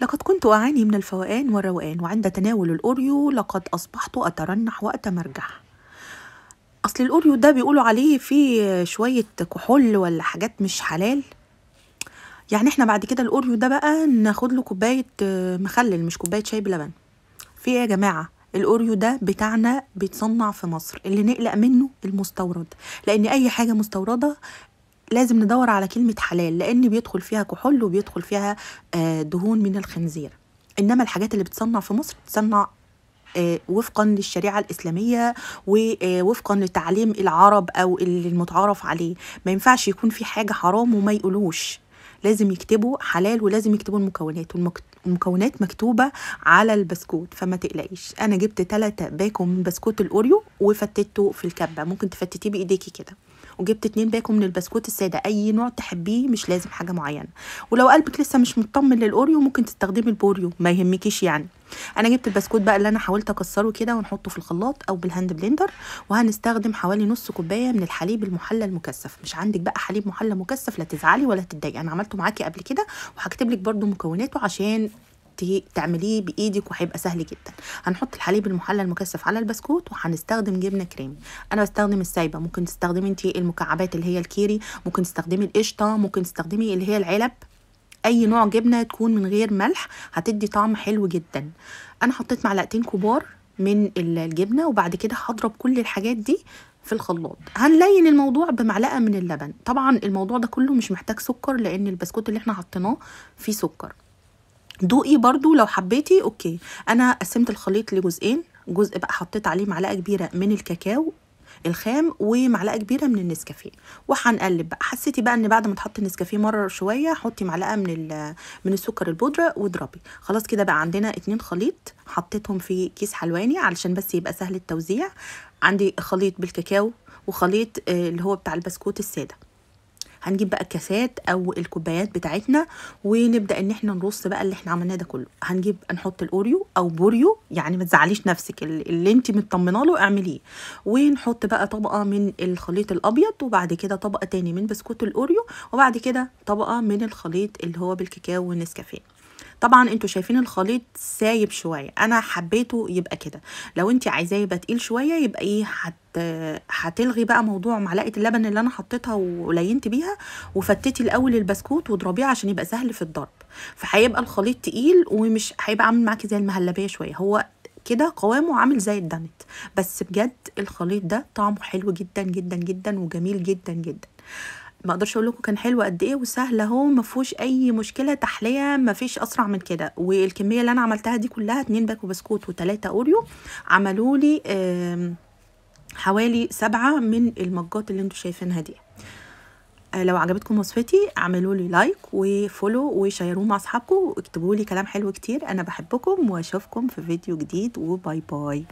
لقد كنت أعاني من الفوقان والروقان وعند تناول الأوريو لقد أصبحت أترنح وأتمرجح أصل الأوريو ده بيقولوا عليه فيه شوية كحول ولا حاجات مش حلال يعني احنا بعد كده الأوريو ده بقى ناخد له كوباية آه، مخلل مش كوباية شاي بلبن في ايه يا جماعة الأوريو ده بتاعنا بيتصنع في مصر اللي نقلق منه المستورد لأن أي حاجة مستوردة لازم ندور على كلمة حلال لأن بيدخل فيها كحول وبيدخل فيها آه، دهون من الخنزير إنما الحاجات اللي بتصنع في مصر بتصنع آه، وفقا للشريعة الإسلامية ووفقا آه، لتعليم العرب أو المتعارف عليه ما ينفعش يكون في حاجة حرام وما يقولوش لازم يكتبوا حلال ولازم يكتبوا المكونات والمكونات مكتوبة على البسكوت فما تقلقيش أنا جبت ثلاثة باكو من بسكوت الأوريو وفتته في الكبة ممكن تفتتيه بإيديكي كده وجبت اتنين باكو من البسكوت الساده اي نوع تحبيه مش لازم حاجه معينه ولو قلبك لسه مش مطمن للاوريو ممكن تستخدمي البوريو ما يهمكيش يعني انا جبت البسكوت بقى اللي انا حاولت اكسره كده ونحطه في الخلاط او بالهاند بلندر وهنستخدم حوالي نص كوبايه من الحليب المحلى المكثف مش عندك بقى حليب محلى مكثف لا تزعلي ولا تتضايقي انا عملته معاكي قبل كده وهكتب لك برده مكوناته عشان تعمليه بايدك وهيبقى سهل جدا هنحط الحليب المحلى المكثف على البسكوت وهنستخدم جبنه كريمي انا بستخدم السايبه ممكن تستخدمي انت المكعبات اللي هي الكيري ممكن تستخدمي القشطه ممكن تستخدمي اللي هي العلب اي نوع جبنه تكون من غير ملح هتدي طعم حلو جدا انا حطيت معلقتين كبار من الجبنه وبعد كده هضرب كل الحاجات دي في الخلاط هنلين الموضوع بمعلقه من اللبن طبعا الموضوع ده كله مش محتاج سكر لان البسكوت اللي احنا حطيناه فيه سكر دوقي برضو لو حبيتي اوكي انا قسمت الخليط لجزئين جزء بقى حطيت عليه معلقه كبيره من الكاكاو الخام ومعلقه كبيره من النسكافيه وهنقلب بقى حسيتي بقى ان بعد ما تحطي النسكافيه مره شويه حطي معلقه من من السكر البودره واضربي خلاص كده بقى عندنا اتنين خليط حطيتهم في كيس حلواني علشان بس يبقى سهل التوزيع عندي خليط بالكاكاو وخليط آه، اللي هو بتاع البسكوت الساده هنجيب بقى الكاسات او الكوبايات بتاعتنا ونبدا ان احنا نرص بقى اللي احنا عملناه ده كله هنجيب نحط الاوريو او بوريو يعني ما تزعليش نفسك اللي انت مطمنه له اعمليه ونحط بقى طبقه من الخليط الابيض وبعد كده طبقه تاني من بسكوت الاوريو وبعد كده طبقه من الخليط اللي هو بالكاكاو والنسكافيه طبعا انتوا شايفين الخليط سايب شويه انا حبيته يبقى كده لو انت عايزاه يبقى تقيل شويه يبقى ايه هتلغي بقى موضوع معلقه اللبن اللي انا حطيتها ولينت بيها وفتتي الاول البسكوت واضربيه عشان يبقى سهل في الضرب فهيبقى الخليط تقيل ومش هيبقى عامل معاكي زي المهلبيه شويه هو كده قوامه عامل زي الدانت بس بجد الخليط ده طعمه حلو جدا جدا جدا وجميل جدا جدا ما اقدرش اقول لكم كان حلو قد ايه وسهل اهو ما فيهوش اي مشكله تحليه ما فيش اسرع من كده والكميه اللي انا عملتها دي كلها اتنين باكو بسكوت وتلاته اوريو عملوا لي حوالي سبعه من المجات اللي انتوا شايفينها دي آه، لو عجبتكم وصفتي اعملوا لي لايك وفولو وشيروه مع اصحابكم واكتبوا لي كلام حلو كتير انا بحبكم واشوفكم في فيديو جديد وباي باي